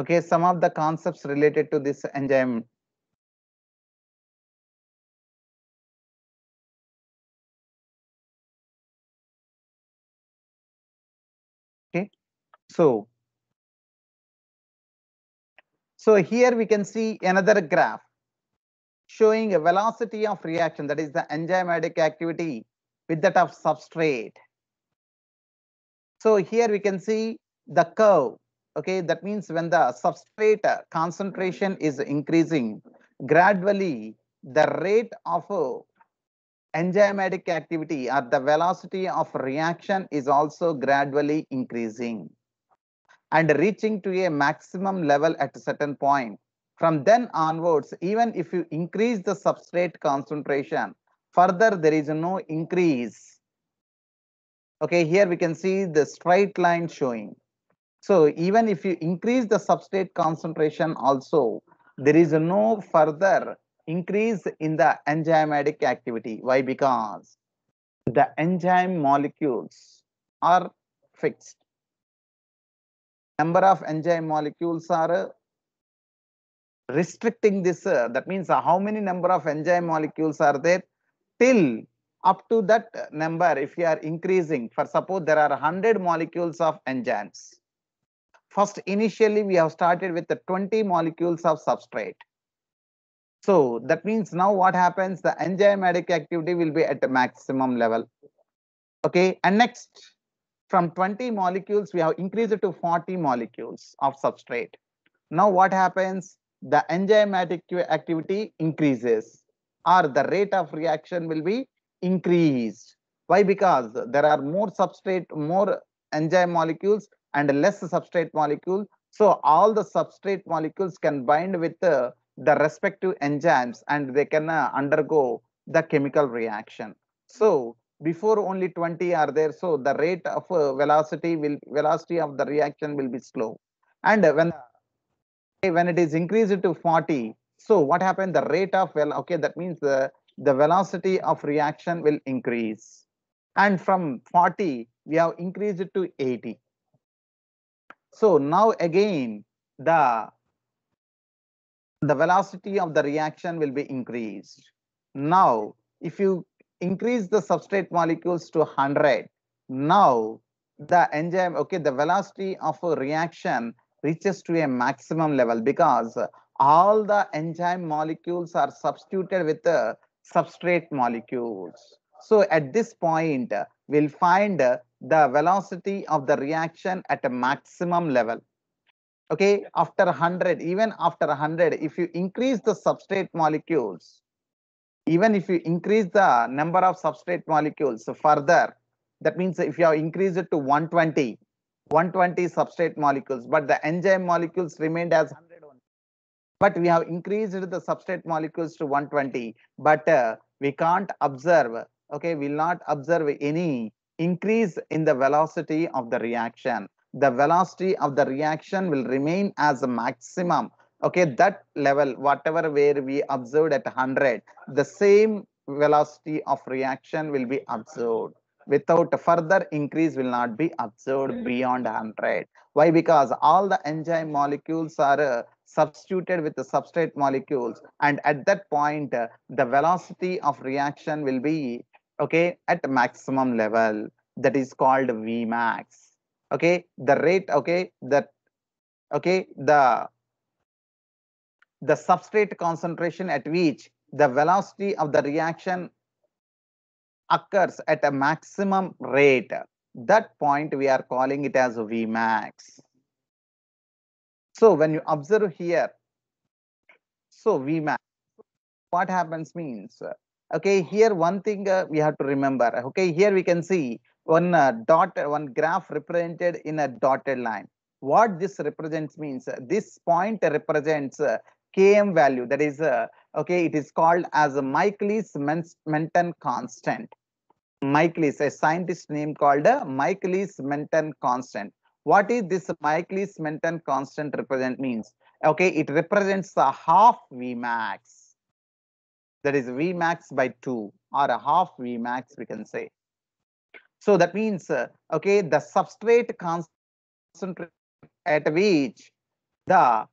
okay some of the concepts related to this enzyme okay so so here we can see another graph showing a velocity of reaction that is the enzymatic activity with that of substrate so here we can see the curve okay that means when the substrate uh, concentration is increasing gradually the rate of uh, enzymatic activity or the velocity of reaction is also gradually increasing and reaching to a maximum level at a certain point from then onwards even if you increase the substrate concentration further there is no increase okay here we can see the straight line showing so even if you increase the substrate concentration also, there is no further increase in the enzymatic activity. Why? Because the enzyme molecules are fixed. Number of enzyme molecules are restricting this. Uh, that means uh, how many number of enzyme molecules are there till up to that number if you are increasing. For suppose there are 100 molecules of enzymes First, initially, we have started with the 20 molecules of substrate. So that means now what happens, the enzymatic activity will be at the maximum level. Okay, and next, from 20 molecules, we have increased it to 40 molecules of substrate. Now what happens, the enzymatic activity increases or the rate of reaction will be increased. Why? Because there are more substrate, more enzyme molecules and less substrate molecule. So all the substrate molecules can bind with the, uh, the respective enzymes and they can uh, undergo the chemical reaction. So before only 20 are there, so the rate of uh, velocity will velocity of the reaction will be slow. And when when it is increased to 40, so what happened? The rate of well, okay, that means the the velocity of reaction will increase. And from 40, we have increased it to 80. So now again, the, the velocity of the reaction will be increased. Now, if you increase the substrate molecules to 100, now the enzyme, okay, the velocity of a reaction reaches to a maximum level because all the enzyme molecules are substituted with the substrate molecules. So at this point, we'll find the velocity of the reaction at a maximum level. Okay, after 100, even after 100, if you increase the substrate molecules, even if you increase the number of substrate molecules further, that means if you have increased it to 120, 120 substrate molecules, but the enzyme molecules remained as 100 only. But we have increased the substrate molecules to 120, but uh, we can't observe, okay, we will not observe any increase in the velocity of the reaction. The velocity of the reaction will remain as a maximum. Okay, that level, whatever where we observed at 100, the same velocity of reaction will be observed without further increase will not be observed mm-hmm. beyond 100. Why? Because all the enzyme molecules are uh, substituted with the substrate molecules and at that point uh, the velocity of reaction will be okay at the maximum level that is called vmax okay the rate okay that okay the the substrate concentration at which the velocity of the reaction occurs at a maximum rate that point we are calling it as vmax so when you observe here so vmax what happens means okay here one thing uh, we have to remember okay here we can see one uh, dot uh, one graph represented in a dotted line what this represents means uh, this point represents uh, km value that is okay it is called as michaelis menten constant michaelis a scientist name called michaelis menten constant what is this michaelis menten constant represent means okay it represents the half vmax that is Vmax by 2 or a half Vmax we can say. So that means, uh, okay, the substrate concentration at which the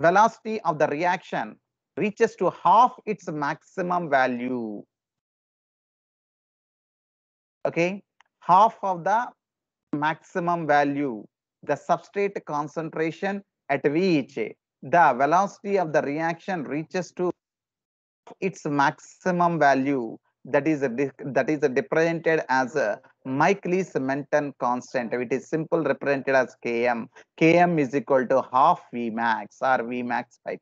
velocity of the reaction reaches to half its maximum value. Okay, half of the maximum value, the substrate concentration at which the velocity of the reaction reaches to its maximum value that is that is represented as a Michaelis-Menten constant. It is simple represented as Km. Km is equal to half Vmax or Vmax by 2.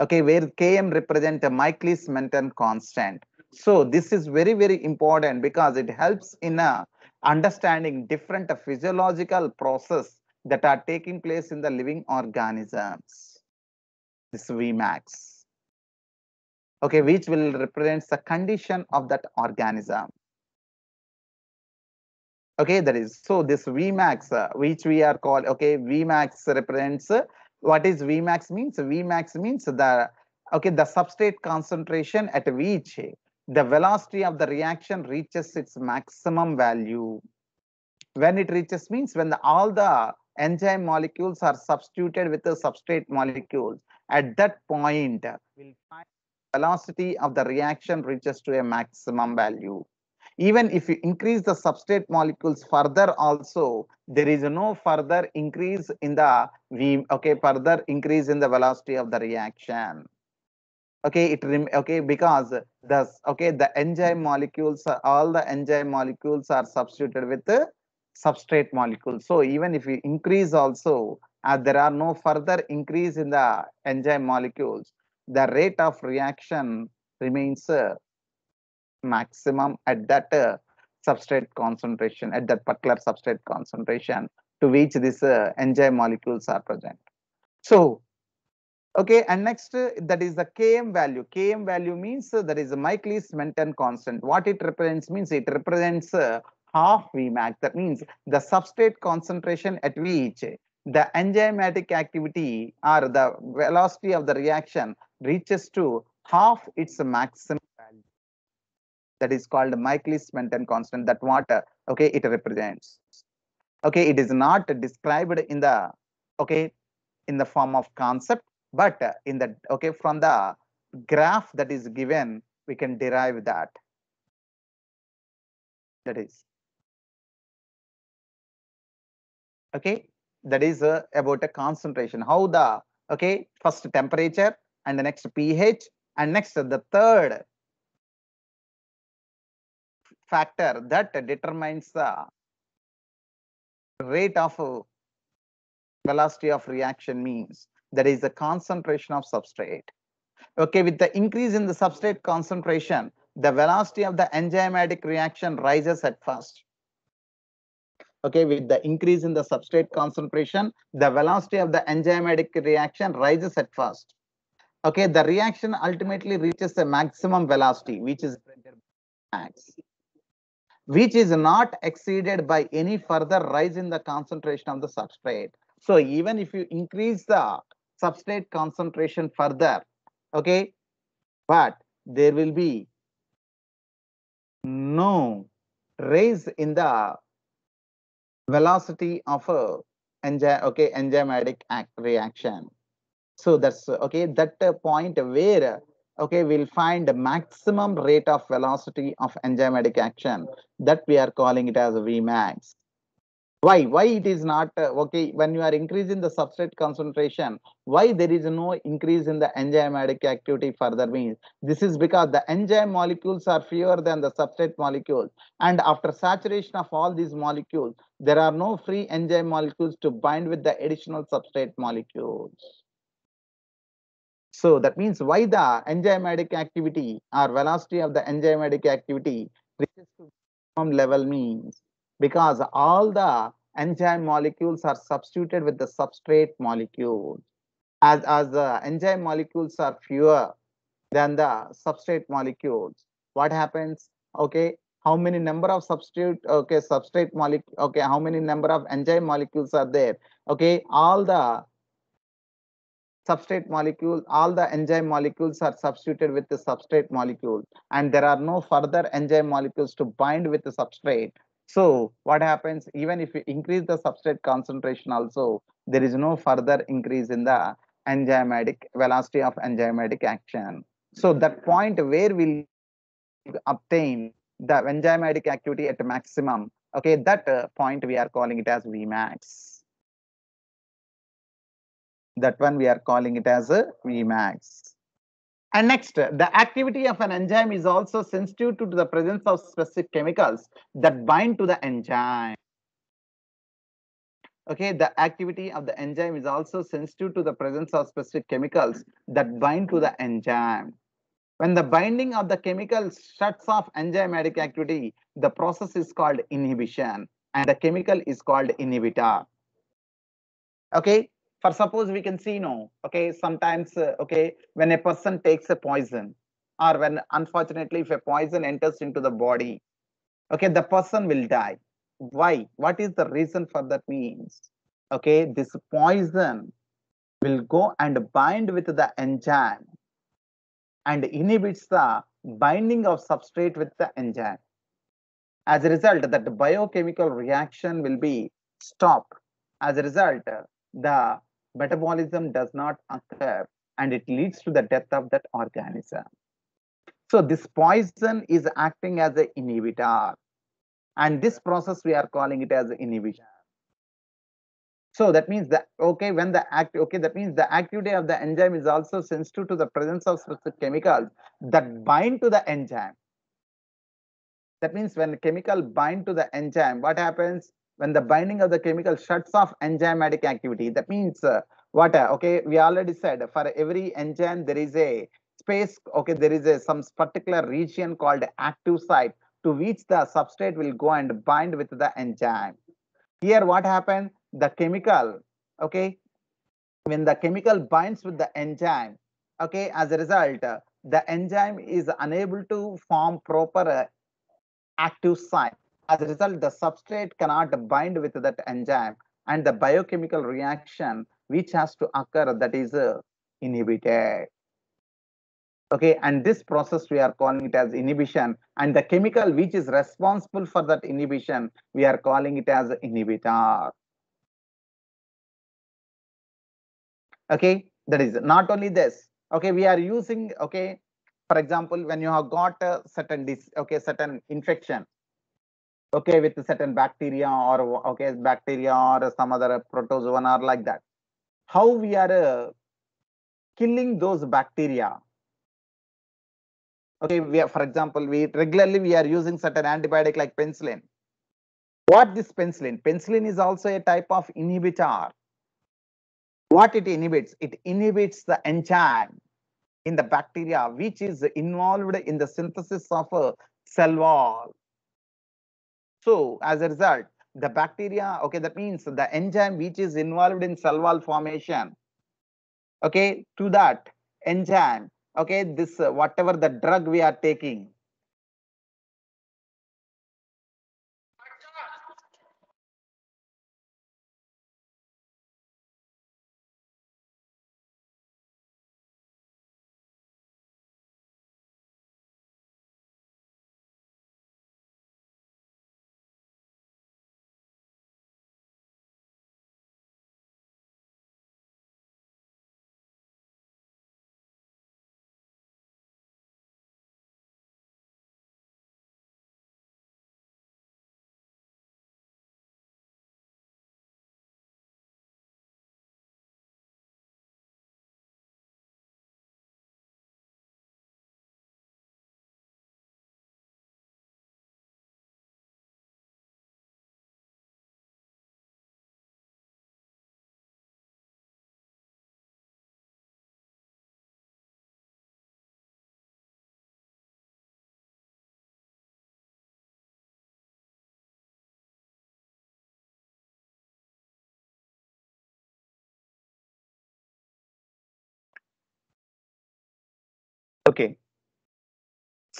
Okay, where Km represents a Michaelis-Menten constant. So this is very, very important because it helps in a understanding different physiological process that are taking place in the living organisms this Vmax. Okay, which will represent the condition of that organism. Okay, that is so this Vmax, uh, which we are called, okay, Vmax represents uh, what is Vmax means? Vmax means the okay, the substrate concentration at which the velocity of the reaction reaches its maximum value. When it reaches means when the, all the enzyme molecules are substituted with the substrate molecules. At that point, we'll find velocity of the reaction reaches to a maximum value. Even if you increase the substrate molecules further also, there is no further increase in the V, okay, further increase in the velocity of the reaction. Okay, it okay because the okay the enzyme molecules all the enzyme molecules are substituted with substrate molecules. So even if you increase also as there are no further increase in the enzyme molecules, the rate of reaction remains uh, maximum at that uh, substrate concentration, at that particular substrate concentration to which these uh, enzyme molecules are present. So, okay, and next uh, that is the Km value. Km value means uh, that is Michaelis-Menten constant. What it represents means it represents uh, half Vmax. That means the substrate concentration at which the enzymatic activity or the velocity of the reaction reaches to half its maximum value. That is called Michaelis-Menten constant, that water, okay, it represents. Okay, it is not described in the, okay, in the form of concept, but in the, okay, from the graph that is given, we can derive that. That is. Okay, that is uh, about a concentration how the okay first temperature and the next ph and next the third factor that determines the rate of velocity of reaction means that is the concentration of substrate okay with the increase in the substrate concentration the velocity of the enzymatic reaction rises at first okay with the increase in the substrate concentration the velocity of the enzymatic reaction rises at first okay the reaction ultimately reaches the maximum velocity which is max which is not exceeded by any further rise in the concentration of the substrate so even if you increase the substrate concentration further okay but there will be no raise in the velocity of a enzyme okay enzymatic act reaction. So that's okay that point where okay we'll find the maximum rate of velocity of enzymatic action that we are calling it as Vmax why why it is not uh, okay when you are increasing the substrate concentration why there is no increase in the enzymatic activity further means this is because the enzyme molecules are fewer than the substrate molecules and after saturation of all these molecules there are no free enzyme molecules to bind with the additional substrate molecules so that means why the enzymatic activity or velocity of the enzymatic activity reaches to minimum level means because all the enzyme molecules are substituted with the substrate molecule. As, as the enzyme molecules are fewer than the substrate molecules, what happens? Okay, how many number of substitute, okay, substrate molecule, okay, how many number of enzyme molecules are there? Okay, all the substrate molecule, all the enzyme molecules are substituted with the substrate molecule and there are no further enzyme molecules to bind with the substrate so what happens even if we increase the substrate concentration also, there is no further increase in the enzymatic velocity of enzymatic action. So that point where we will obtain the enzymatic activity at maximum, okay, that uh, point we are calling it as Vmax. That one we are calling it as a uh, Vmax. And next, the activity of an enzyme is also sensitive to the presence of specific chemicals that bind to the enzyme. Okay, the activity of the enzyme is also sensitive to the presence of specific chemicals that bind to the enzyme. When the binding of the chemical shuts off enzymatic activity, the process is called inhibition and the chemical is called inhibitor. Okay, for suppose we can see no okay sometimes uh, okay when a person takes a poison or when unfortunately if a poison enters into the body okay the person will die why what is the reason for that means okay this poison will go and bind with the enzyme and inhibits the binding of substrate with the enzyme as a result that biochemical reaction will be stopped as a result the metabolism does not occur and it leads to the death of that organism. So this poison is acting as an inhibitor. And this process we are calling it as inhibition. So that means that okay, when the act okay, that means the activity of the enzyme is also sensitive to the presence of specific chemicals that bind to the enzyme. That means when chemical bind to the enzyme, what happens? when the binding of the chemical shuts off enzymatic activity. That means uh, what? Uh, okay, we already said for every enzyme there is a space. Okay, there is a some particular region called active site to which the substrate will go and bind with the enzyme. Here, what happened? The chemical. Okay, when the chemical binds with the enzyme. Okay, as a result, uh, the enzyme is unable to form proper uh, active site as a result, the substrate cannot bind with that enzyme and the biochemical reaction which has to occur that is uh, inhibited. Okay, and this process we are calling it as inhibition and the chemical which is responsible for that inhibition, we are calling it as inhibitor. Okay, that is not only this. Okay, we are using, okay, for example, when you have got a certain, dis okay, certain infection, okay with certain bacteria or okay bacteria or some other protozoan or like that how we are uh, killing those bacteria okay we are, for example we regularly we are using certain antibiotic like penicillin what this penicillin penicillin is also a type of inhibitor what it inhibits it inhibits the enzyme in the bacteria which is involved in the synthesis of a uh, cell wall so as a result, the bacteria, okay, that means the enzyme which is involved in cell wall formation, okay, to that enzyme, okay, this uh, whatever the drug we are taking,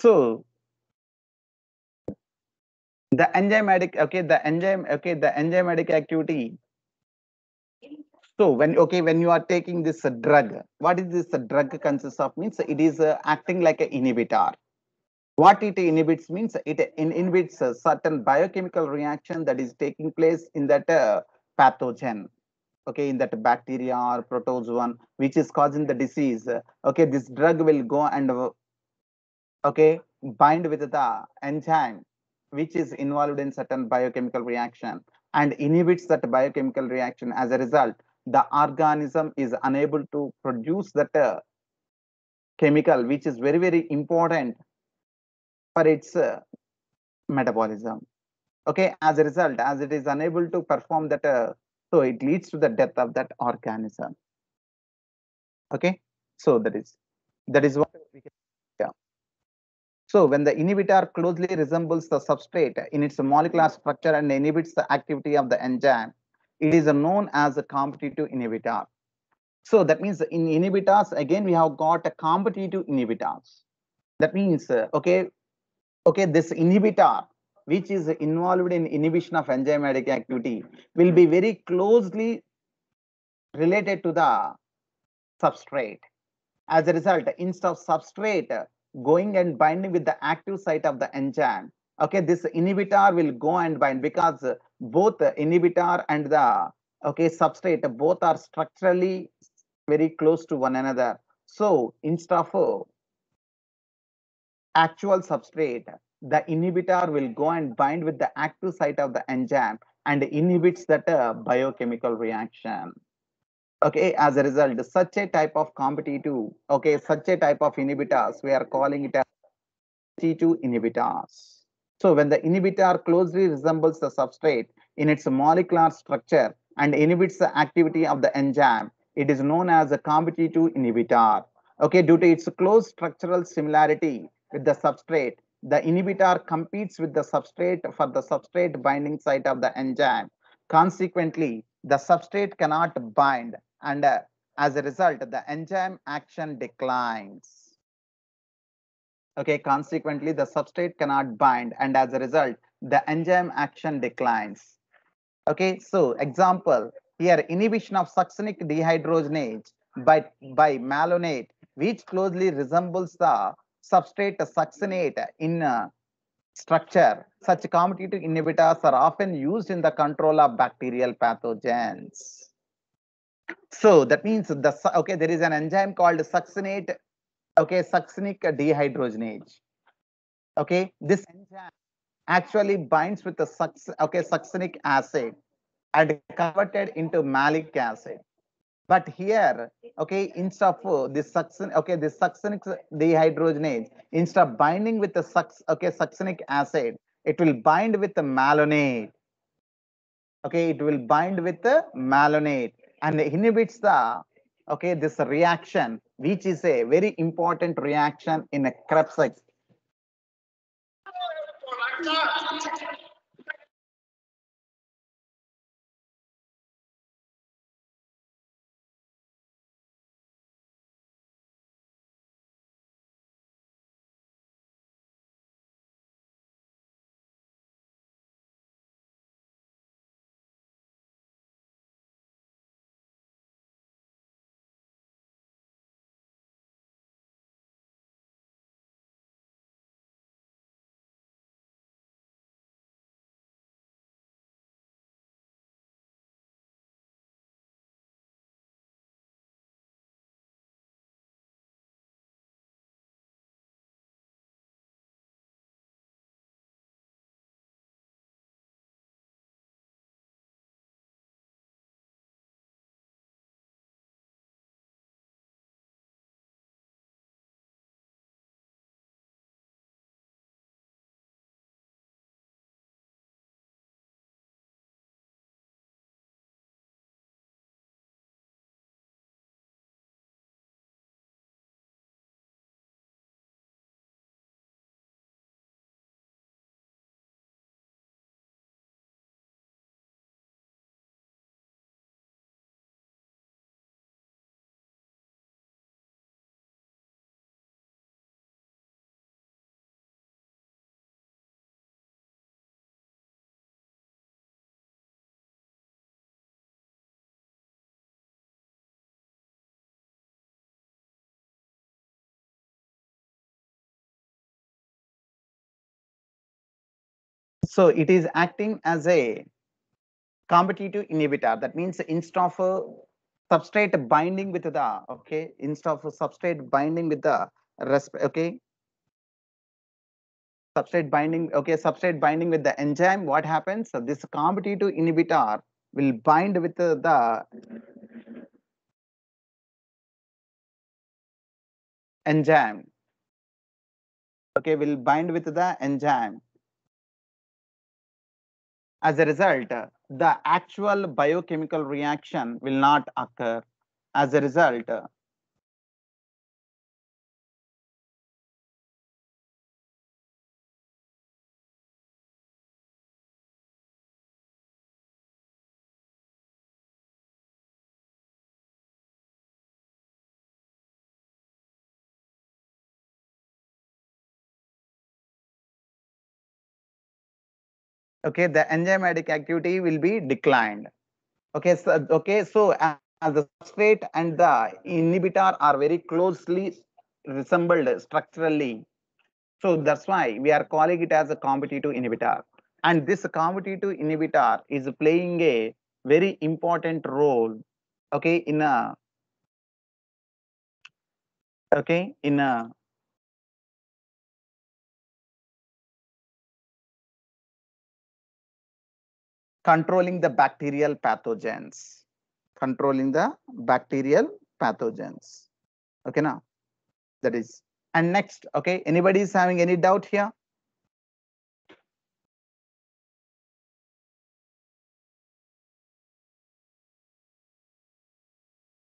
So the enzymatic, okay, the enzyme, okay, the enzymatic activity. So when okay, when you are taking this uh, drug, what is this uh, drug consists of? Means it is uh, acting like an inhibitor. What it inhibits means it inhibits a certain biochemical reaction that is taking place in that uh, pathogen okay in that bacteria or protozoan which is causing the disease okay this drug will go and uh, okay, bind with the enzyme which is involved in certain biochemical reaction and inhibits that biochemical reaction. As a result, the organism is unable to produce that uh, chemical which is very, very important for its uh, metabolism. Okay, as a result, as it is unable to perform that, uh, so it leads to the death of that organism. Okay, so that is that is what so when the inhibitor closely resembles the substrate in its molecular structure and inhibits the activity of the enzyme, it is known as a competitive inhibitor. So that means in inhibitors, again, we have got a competitive inhibitors. That means, okay, okay, this inhibitor, which is involved in inhibition of enzymatic activity, will be very closely related to the substrate. As a result, instead of substrate, going and binding with the active site of the enzyme okay this inhibitor will go and bind because both inhibitor and the okay substrate both are structurally very close to one another so instead of actual substrate the inhibitor will go and bind with the active site of the enzyme and inhibits that uh, biochemical reaction okay as a result such a type of competitive okay such a type of inhibitors we are calling it as t2 inhibitors so when the inhibitor closely resembles the substrate in its molecular structure and inhibits the activity of the enzyme it is known as a competitive inhibitor okay due to its close structural similarity with the substrate the inhibitor competes with the substrate for the substrate binding site of the enzyme consequently the substrate cannot bind and uh, as a result, the enzyme action declines. Okay, consequently, the substrate cannot bind and as a result, the enzyme action declines. Okay, so example, here inhibition of succinic dehydrogenase by, by malonate, which closely resembles the substrate succinate in uh, structure. Such competitive inhibitors are often used in the control of bacterial pathogens. So that means the okay, there is an enzyme called succinate, okay, succinic dehydrogenase. Okay, this enzyme actually binds with the succ okay succinic acid and converted into malic acid. But here, okay, instead of this succinate, okay, this succinic dehydrogenase, instead of binding with the succ, okay, succinic acid, it will bind with the malonate. Okay, it will bind with the malonate and inhibits the, okay, this reaction, which is a very important reaction in a Krebs cycle. So it is acting as a competitive inhibitor. That means instead of substrate binding with the, okay, instead of substrate binding with the, okay, substrate binding, okay, substrate binding with the enzyme, what happens? So this competitive inhibitor will bind with the, the enzyme okay will bind with the enzyme as a result, the actual biochemical reaction will not occur. As a result, okay the enzymatic activity will be declined okay so okay so uh, the substrate and the inhibitor are very closely resembled structurally so that's why we are calling it as a competitive inhibitor and this competitive inhibitor is playing a very important role okay in a okay in a controlling the bacterial pathogens. Controlling the bacterial pathogens. Okay, now that is. And next, okay, anybody is having any doubt here?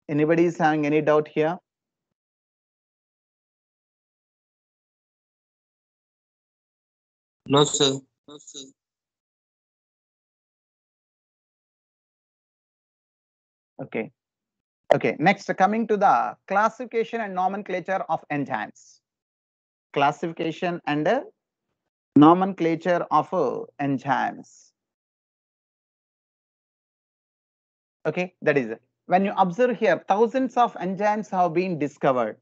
Anybody is having any doubt here? No, sir. No, sir. Okay. Okay, next coming to the classification and nomenclature of enzymes. Classification and uh, nomenclature of uh, enzymes. Okay, that is it. When you observe here, thousands of enzymes have been discovered.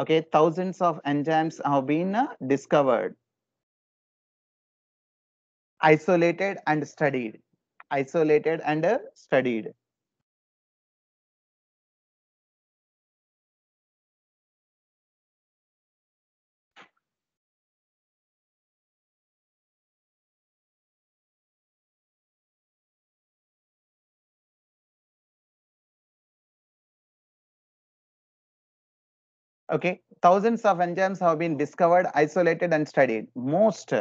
Okay, thousands of enzymes have been uh, discovered, isolated and studied, isolated and uh, studied. Okay, thousands of enzymes have been discovered, isolated, and studied. Most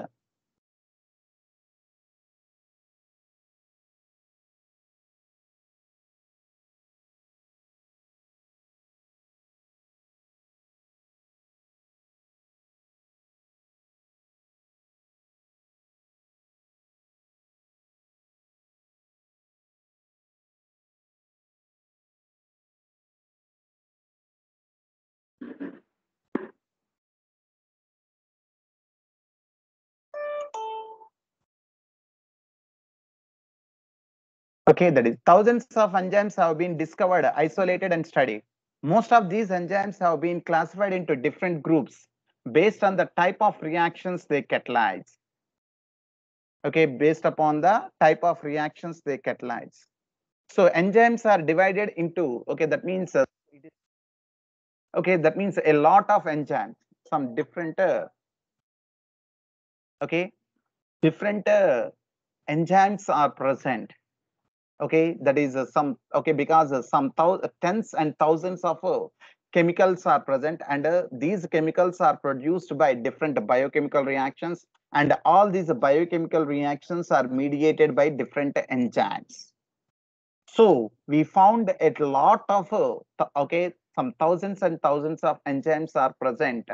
Okay, that is thousands of enzymes have been discovered, isolated and studied. Most of these enzymes have been classified into different groups based on the type of reactions they catalyze. Okay, based upon the type of reactions they catalyze. So enzymes are divided into, okay, that means, uh, okay, that means a lot of enzymes, some different, uh, okay, different uh, enzymes are present okay that is uh, some okay because uh, some uh, tens and thousands of uh, chemicals are present and uh, these chemicals are produced by different biochemical reactions and all these biochemical reactions are mediated by different enzymes so we found a lot of uh, okay some thousands and thousands of enzymes are present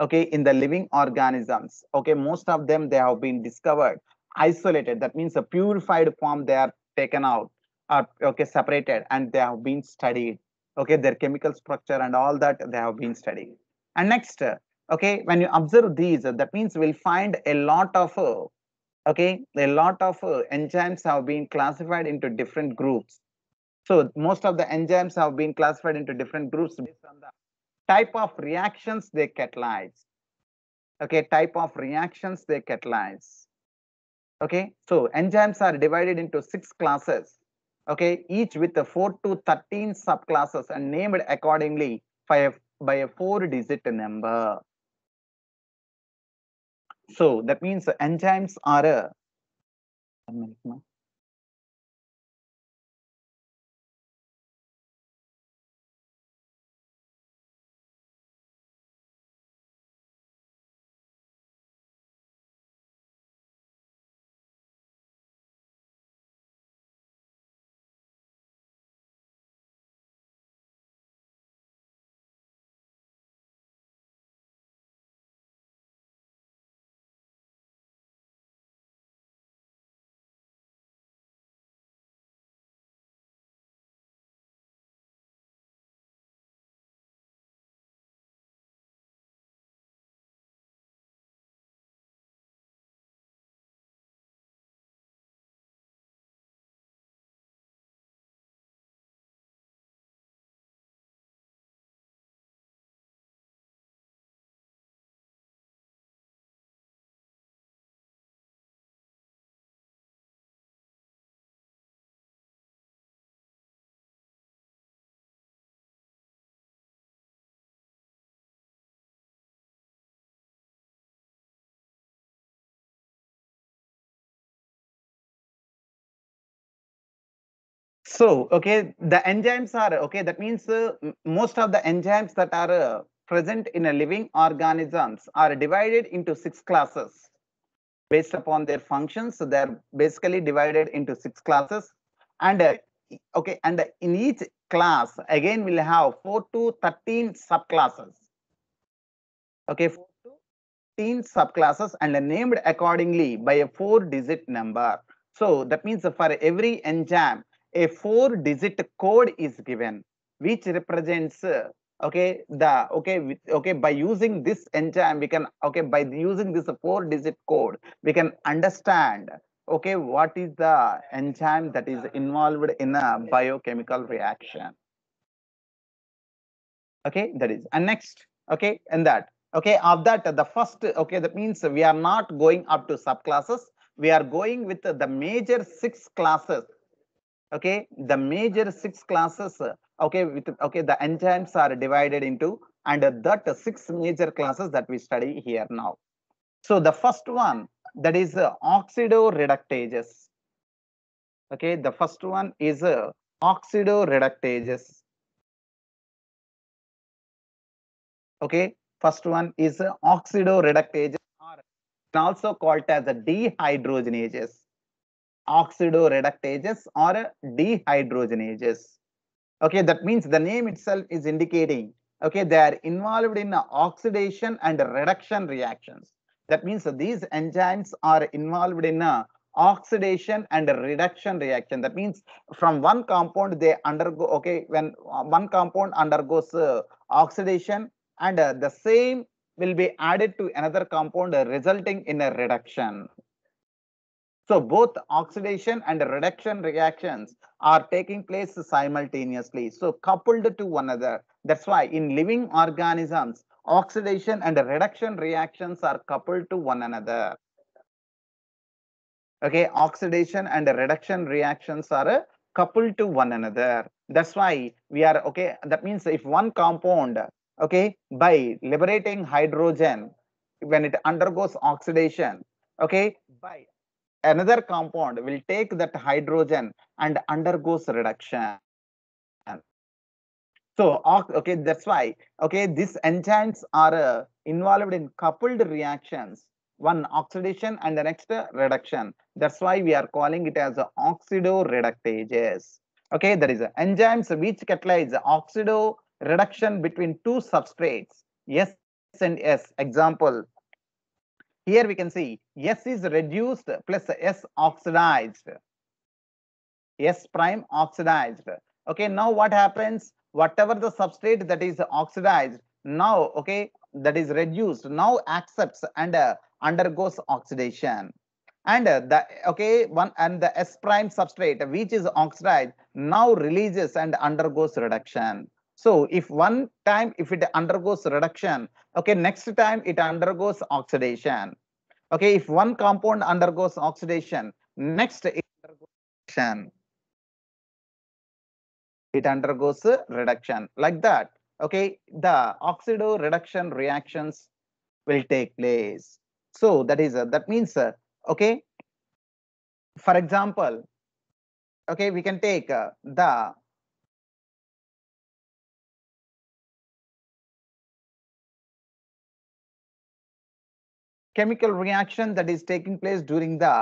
okay in the living organisms okay most of them they have been discovered isolated that means a purified form they are taken out are okay separated and they have been studied okay their chemical structure and all that they have been studied and next okay when you observe these that means we'll find a lot of okay a lot of enzymes have been classified into different groups so most of the enzymes have been classified into different groups based on the type of reactions they catalyze okay type of reactions they catalyze Okay, so enzymes are divided into six classes, okay, each with the 4 to 13 subclasses and named accordingly by a, by a four digit number. So that means enzymes are a So, okay, the enzymes are, okay, that means uh, most of the enzymes that are uh, present in a living organisms are divided into six classes based upon their functions. So they're basically divided into six classes. And, uh, okay, and uh, in each class, again, we'll have 4 to 13 subclasses. Okay, 4 to 13 subclasses and uh, named accordingly by a four-digit number. So that means for every enzyme, a four digit code is given which represents okay the okay okay by using this enzyme we can okay by using this four digit code we can understand okay what is the enzyme that is involved in a biochemical reaction okay that is and next okay and that okay of that the first okay that means we are not going up to subclasses we are going with the major six classes okay the major six classes okay with okay the enzymes are divided into and that six major classes that we study here now so the first one that is oxidoreductases okay the first one is oxidoreductases okay first one is oxidoreductases also called as dehydrogenases oxidoreductases or dehydrogenases. Okay, that means the name itself is indicating, okay, they are involved in oxidation and reduction reactions. That means these enzymes are involved in oxidation and reduction reaction. That means from one compound they undergo, okay, when one compound undergoes uh, oxidation and uh, the same will be added to another compound resulting in a reduction. So both oxidation and reduction reactions are taking place simultaneously. So coupled to one another. That's why in living organisms, oxidation and reduction reactions are coupled to one another. Okay, oxidation and reduction reactions are coupled to one another. That's why we are, okay, that means if one compound, okay, by liberating hydrogen, when it undergoes oxidation, okay, by another compound will take that hydrogen and undergoes reduction. So, okay, that's why, okay, these enzymes are uh, involved in coupled reactions, one oxidation and the next uh, reduction. That's why we are calling it as uh, oxidoreductases. Okay, there is uh, enzymes which catalyze oxidoreduction between two substrates, S and S. Example, here we can see S is reduced plus S oxidized. S prime oxidized. Okay, now what happens? Whatever the substrate that is oxidized, now, okay, that is reduced, now accepts and uh, undergoes oxidation. And uh, the, okay, one and the S prime substrate, which is oxidized, now releases and undergoes reduction. So if one time, if it undergoes reduction, okay, next time it undergoes oxidation Okay, if one compound undergoes oxidation, next it undergoes reduction. It undergoes reduction like that. Okay, the oxido reduction reactions will take place. So that is uh, that means uh, okay. For example, okay, we can take uh, the chemical reaction that is taking place during the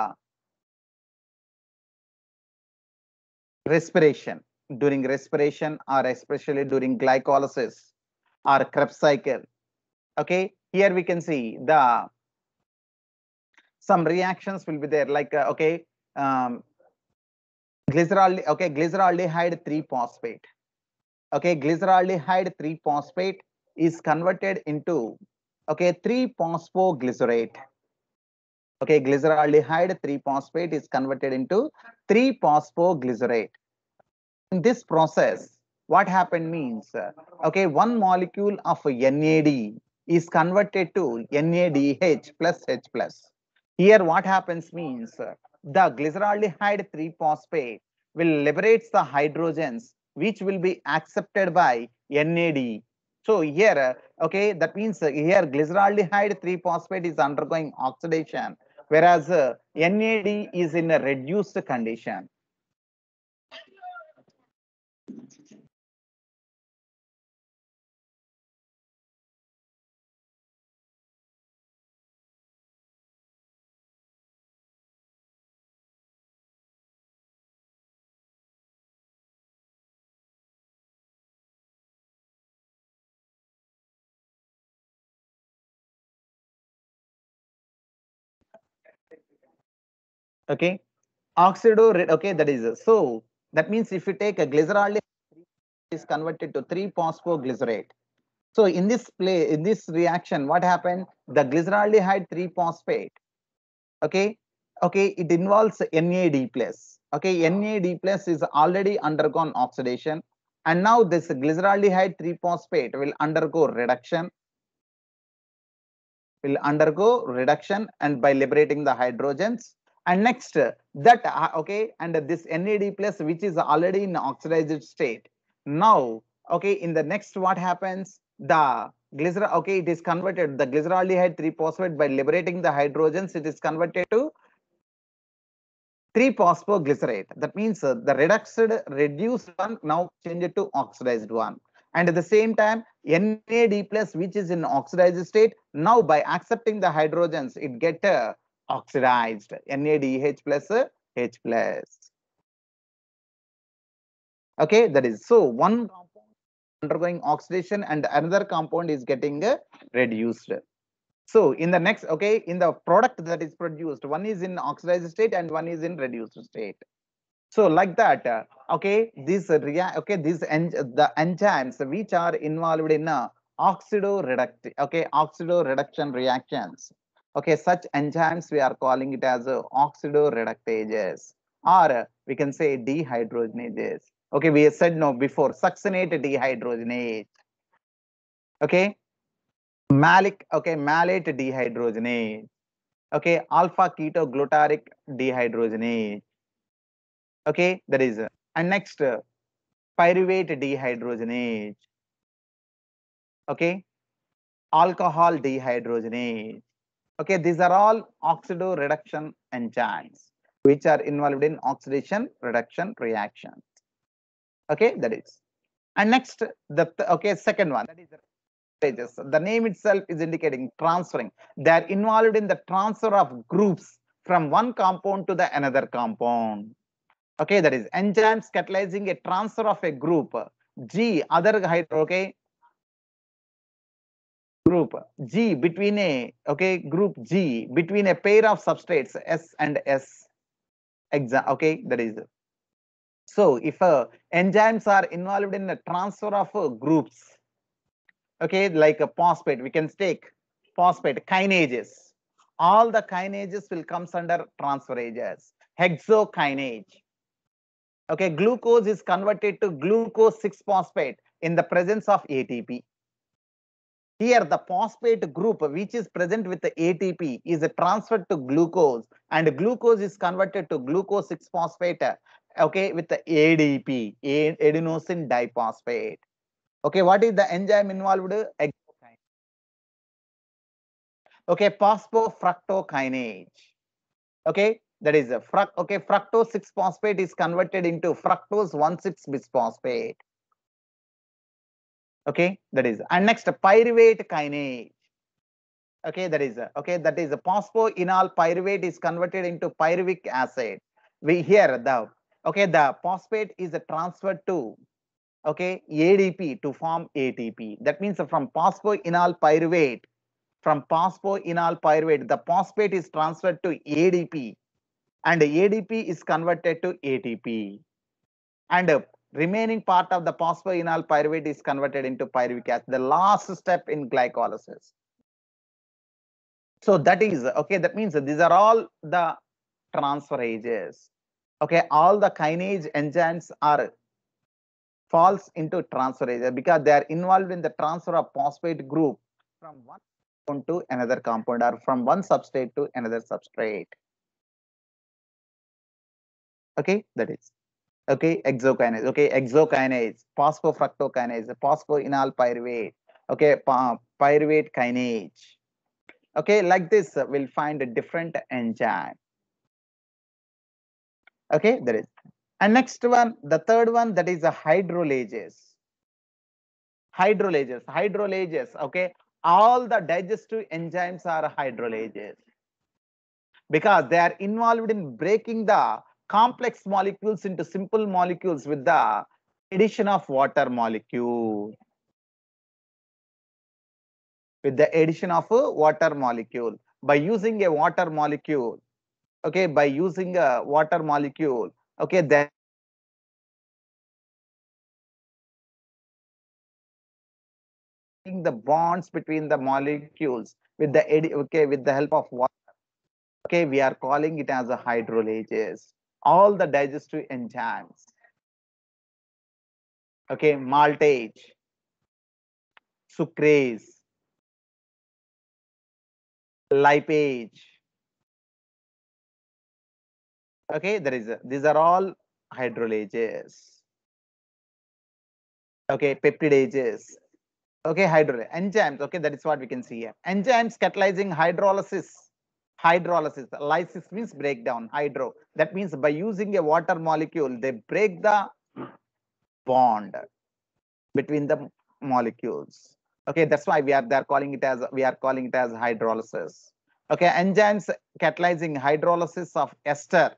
respiration during respiration or especially during glycolysis or Krebs cycle okay here we can see the some reactions will be there like uh, okay um, glycerol okay glyceraldehyde 3 phosphate okay glyceraldehyde 3 phosphate is converted into Okay, 3-phosphoglycerate. Okay, glyceraldehyde 3-phosphate is converted into 3-phosphoglycerate. In this process, what happened means, okay, one molecule of NAD is converted to NADH plus H plus. Here what happens means, the glyceraldehyde 3-phosphate will liberates the hydrogens which will be accepted by NAD so here, uh, okay, that means uh, here glyceraldehyde 3-phosphate is undergoing oxidation, whereas uh, NAD is in a reduced condition. okay oxido okay that is so that means if you take a glycerol is converted to 3 phosphoglycerate so in this play in this reaction what happened the glyceraldehyde 3 phosphate okay okay it involves nad plus okay nad plus is already undergone oxidation and now this glyceraldehyde 3 phosphate will undergo reduction will undergo reduction and by liberating the hydrogens and next that uh, okay and this nad plus which is already in oxidized state now okay in the next what happens the glycerol okay it is converted the glyceraldehyde 3 phosphate by liberating the hydrogens it is converted to 3 phosphoglycerate that means uh, the reduced reduced one now changed to oxidized one and at the same time nad plus which is in oxidized state now by accepting the hydrogens it get uh, oxidized NADH plus H plus. Okay, that is so one compound undergoing oxidation and another compound is getting reduced. So in the next, okay, in the product that is produced, one is in oxidized state and one is in reduced state. So like that, okay, this react, okay, these en the enzymes which are involved in uh, oxidoreductive, okay, oxidoreduction reactions. Okay, such enzymes we are calling it as uh, oxidoreductases or we can say dehydrogenases. Okay, we said no before succinate dehydrogenase. Okay, malic, okay, malate dehydrogenase. Okay, alpha glutaric dehydrogenase. Okay, that is, and next uh, pyruvate dehydrogenase. Okay, alcohol dehydrogenase Okay, these are all oxidoreduction enzymes which are involved in oxidation reduction reactions. Okay, that is. And next, the okay second one that is stages. The name itself is indicating transferring. They are involved in the transfer of groups from one compound to the another compound. Okay, that is enzymes catalyzing a transfer of a group G other hydro okay group G between a, okay, group G between a pair of substrates S and S. okay, that is. So if uh, enzymes are involved in the transfer of uh, groups, okay, like a phosphate, we can take phosphate kinases. All the kinases will comes under transferases. Hexokinase. Okay, glucose is converted to glucose 6 phosphate in the presence of ATP. Here, the phosphate group, which is present with the ATP, is transferred to glucose and glucose is converted to glucose 6-phosphate, okay, with the ADP, adenosine diphosphate. Okay, what is the enzyme involved? Okay, phosphofructokinase. Okay, that is a fruct. Okay, fructose 6-phosphate is converted into fructose 1,6-bisphosphate okay that is and next pyruvate kinase okay that is okay that is a phosphoenol pyruvate is converted into pyruvic acid we here the okay the phosphate is transferred to okay adp to form atp that means from phosphoenol pyruvate from phosphoenol pyruvate the phosphate is transferred to adp and adp is converted to atp and remaining part of the phosphoenol pyruvate is converted into pyruvic acid, the last step in glycolysis. So that is, okay, that means that these are all the transferases. Okay, all the kinase enzymes are falls into transferase because they are involved in the transfer of phosphate group from one compound to another compound or from one substrate to another substrate. Okay, that is okay exokinase okay exokinase phosphofructokinase phosphoenolpyruvate okay pyruvate kinase okay like this we'll find a different enzyme okay there is and next one the third one that is a hydrolases hydrolases hydrolases okay all the digestive enzymes are hydrolases because they are involved in breaking the complex molecules into simple molecules with the addition of water molecule. With the addition of a water molecule. By using a water molecule, okay, by using a water molecule, okay, then the bonds between the molecules with the okay with the help of water okay we are calling it as a hydrolysis all the digestive enzymes. Okay, maltase, sucrase, lipase. Okay, there is a, these are all hydrolases. Okay, peptidases. Okay, hydrolase enzymes. Okay, that is what we can see here. Enzymes catalyzing hydrolysis hydrolysis. Lysis means breakdown, hydro. That means by using a water molecule, they break the bond between the molecules. Okay, that's why we are they are calling it as we are calling it as hydrolysis. Okay, enzymes catalyzing hydrolysis of ester.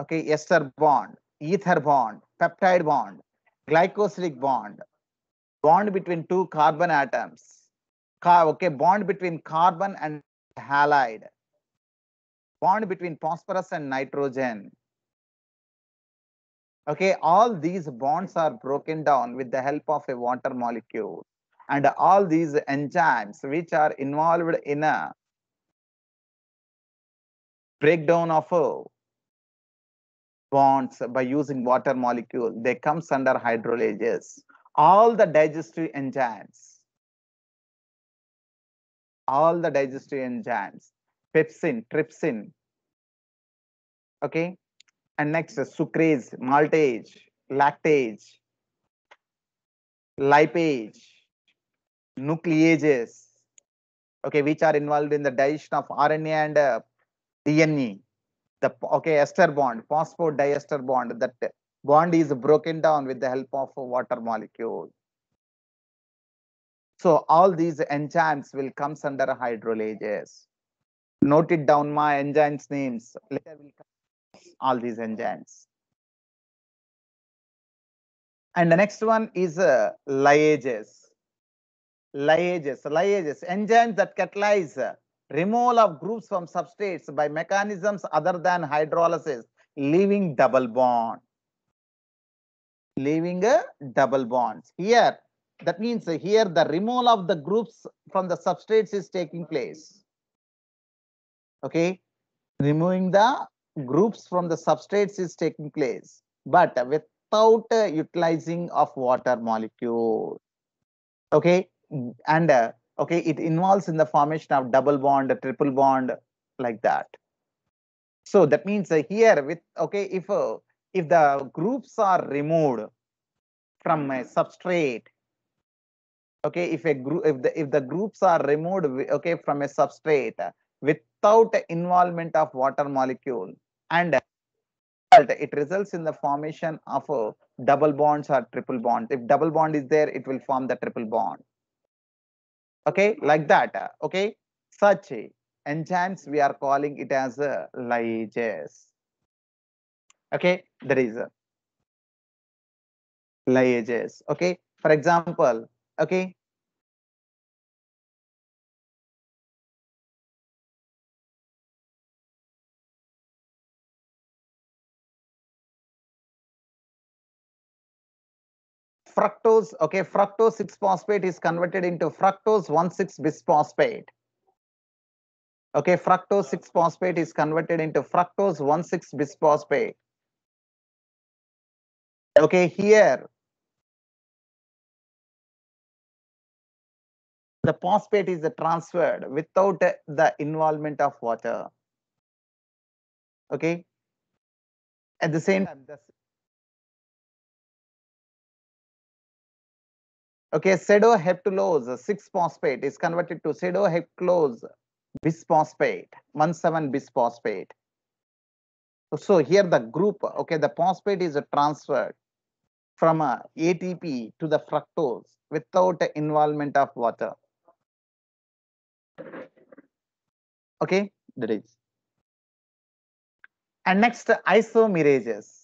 Okay, ester bond, ether bond, peptide bond, glycosidic bond, bond between two carbon atoms. Car okay, bond between carbon and halide bond between phosphorus and nitrogen okay all these bonds are broken down with the help of a water molecule and all these enzymes which are involved in a breakdown of uh, bonds by using water molecule they comes under hydrolases all the digestive enzymes all the digestive enzymes, pepsin, trypsin. Okay. And next sucrase, maltase, lactase, lipase, nucleases, okay, which are involved in the digestion of RNA and uh, DNA. The okay ester bond, phosphodiester bond, that bond is broken down with the help of water molecule. So all these enzymes will come under hydrolases. Note it down my enzymes names. Later will come all these enzymes. And the next one is uh, lyases. Lyases, lyases, enzymes that catalyze uh, removal of groups from substrates by mechanisms other than hydrolysis, leaving double bond. Leaving a double bonds. Here, that means here the removal of the groups from the substrates is taking place. Okay, removing the groups from the substrates is taking place, but without uh, utilizing of water molecule. Okay, and uh, okay, it involves in the formation of double bond, triple bond, like that. So that means uh, here with okay, if uh, if the groups are removed from a substrate okay if a group if the if the groups are removed okay from a substrate without involvement of water molecule and it results in the formation of a double bonds or triple bonds if double bond is there it will form the triple bond okay like that okay such enzymes we are calling it as lyases. okay there is lyases. okay for example okay fructose, okay, fructose 6-phosphate is converted into fructose one bis bisphosphate Okay, fructose 6-phosphate is converted into fructose one bis bisphosphate Okay, here, the phosphate is transferred without the involvement of water. Okay. At the same time, Okay, sedoheptulose 6-phosphate is converted to sedoheptulose bisphosphate, 1,7-bisphosphate. So here the group, okay, the phosphate is transferred from uh, ATP to the fructose without the involvement of water. Okay, that is. And next, isomerases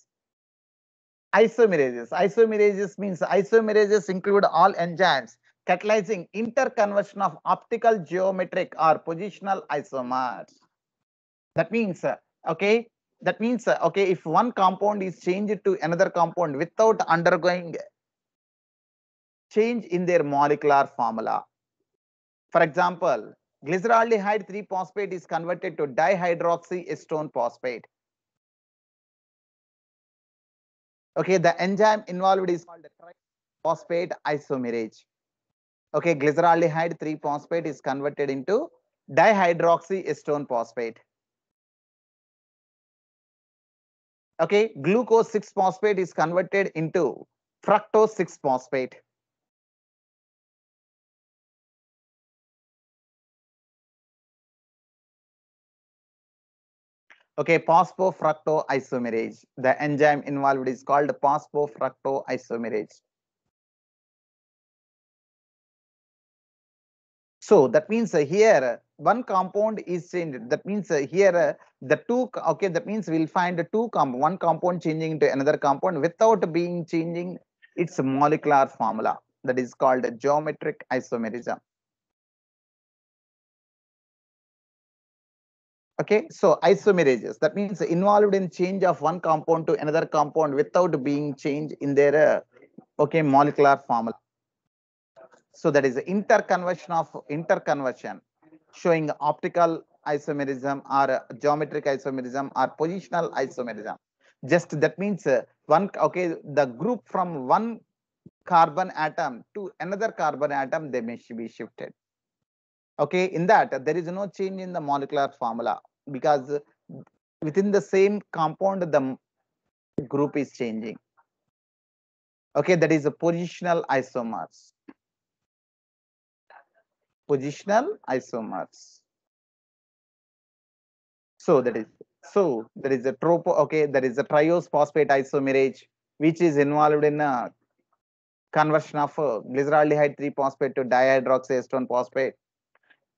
isomerases. Isomerases means isomerases include all enzymes catalyzing interconversion of optical geometric or positional isomers. That means, okay, that means, okay, if one compound is changed to another compound without undergoing change in their molecular formula. For example, glyceraldehyde 3 phosphate is converted to dihydroxy estone phosphate Okay, the enzyme involved is called phosphate isomerase. Okay, glyceraldehyde 3 phosphate is converted into dihydroxyestone phosphate. Okay, glucose 6 phosphate is converted into fructose 6 phosphate. Okay, phosphofructoisomerase. The enzyme involved is called phosphofructoisomerase. So that means here one compound is changed. That means here the two, okay, that means we'll find two comp one compound changing to another compound without being changing its molecular formula. That is called geometric isomerism. Okay, so isomerases, that means involved in change of one compound to another compound without being changed in their, uh, okay, molecular formula. So that is interconversion of interconversion showing optical isomerism or geometric isomerism or positional isomerism. Just that means uh, one, okay, the group from one carbon atom to another carbon atom, they may be shifted okay in that there is no change in the molecular formula because within the same compound the group is changing okay that is a positional isomers positional isomers so that is so there is a tropo okay there is a triose phosphate isomerase which is involved in a conversion of uh, glyceraldehyde 3 phosphate to dihydroxyacetone phosphate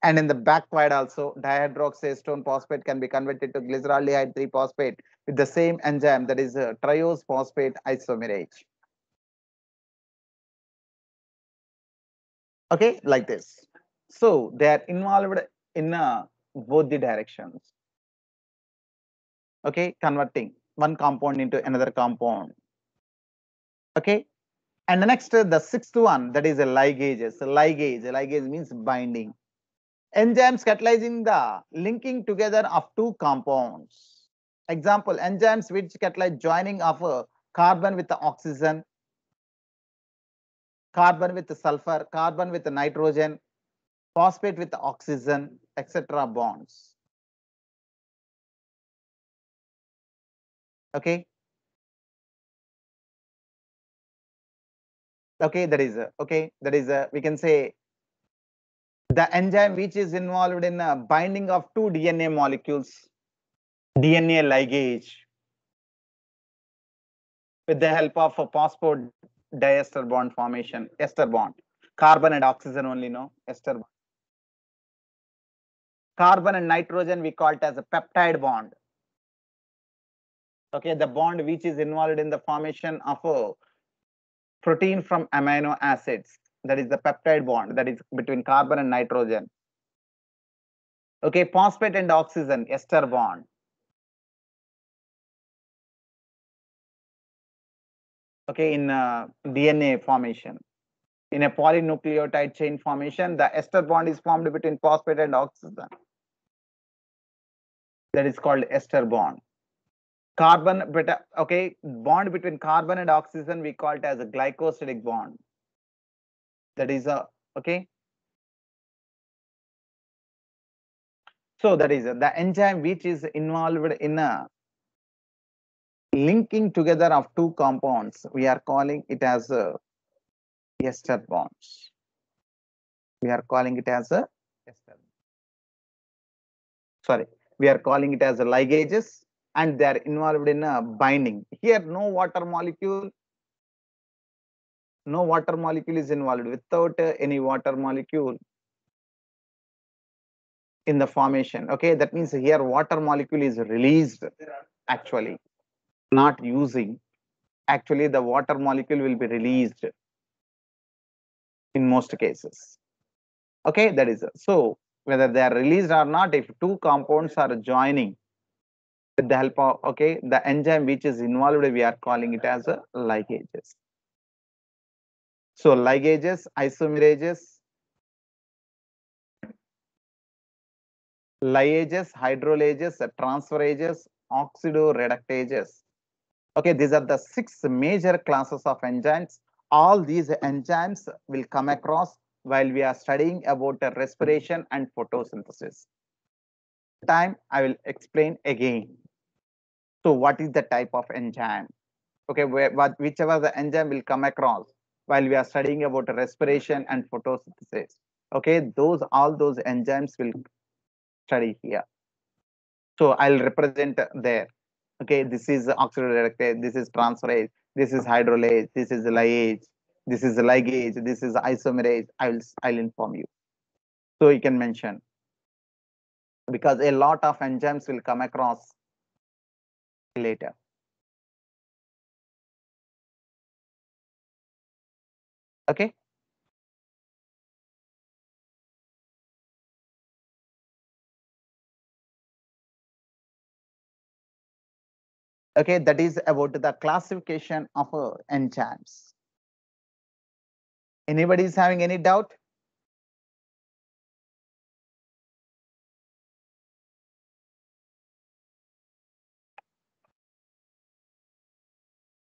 and in the back backfired also, dihydroxystone phosphate can be converted to glyceraldehyde 3 phosphate with the same enzyme that is uh, triose phosphate isomerase. Okay, like this. So they are involved in uh, both the directions. Okay, converting one compound into another compound. Okay, and the next, uh, the sixth one, that is a ligases. So ligase, ligase means binding enzymes catalyzing the linking together of two compounds. Example, enzymes which catalyze joining of carbon with the oxygen, carbon with the sulfur, carbon with the nitrogen, phosphate with the oxygen, etc. bonds. Okay. Okay, that is, okay, that is, we can say the enzyme which is involved in the binding of two DNA molecules, DNA ligase, with the help of a phosphodiester bond formation, ester bond, carbon and oxygen only, no, ester bond. Carbon and nitrogen we call it as a peptide bond. Okay, the bond which is involved in the formation of a protein from amino acids that is the peptide bond that is between carbon and nitrogen. Okay, phosphate and oxygen, ester bond. Okay, in uh, DNA formation. In a polynucleotide chain formation, the ester bond is formed between phosphate and oxygen. That is called ester bond carbon but, okay bond between carbon and oxygen we call it as a glycosidic bond that is a okay so that is the enzyme which is involved in a uh, linking together of two compounds we are calling it as a uh, ester bonds we are calling it as a uh, ester sorry we are calling it as ligages and they are involved in a binding here no water molecule no water molecule is involved without uh, any water molecule in the formation okay that means here water molecule is released actually not using actually the water molecule will be released in most cases okay that is so whether they are released or not if two compounds are joining with the help of okay the enzyme which is involved we are calling it as a ligases so ligases, isomerases, lyages, hydrolages, transferases, oxidoreductases. Okay, these are the six major classes of enzymes. All these enzymes will come across while we are studying about respiration and photosynthesis. Time I will explain again. So what is the type of enzyme? Okay, where, what, whichever the enzyme will come across while we are studying about respiration and photosynthesis. Okay, those all those enzymes will study here. So I'll represent there. Okay, this is oxidoreductase, this is transferase, this is hydrolase, this is lyase, this is ligase, this is isomerase. I will I'll inform you. So you can mention because a lot of enzymes will come across later. Okay okay that is about the classification of uh, enzymes anybody is having any doubt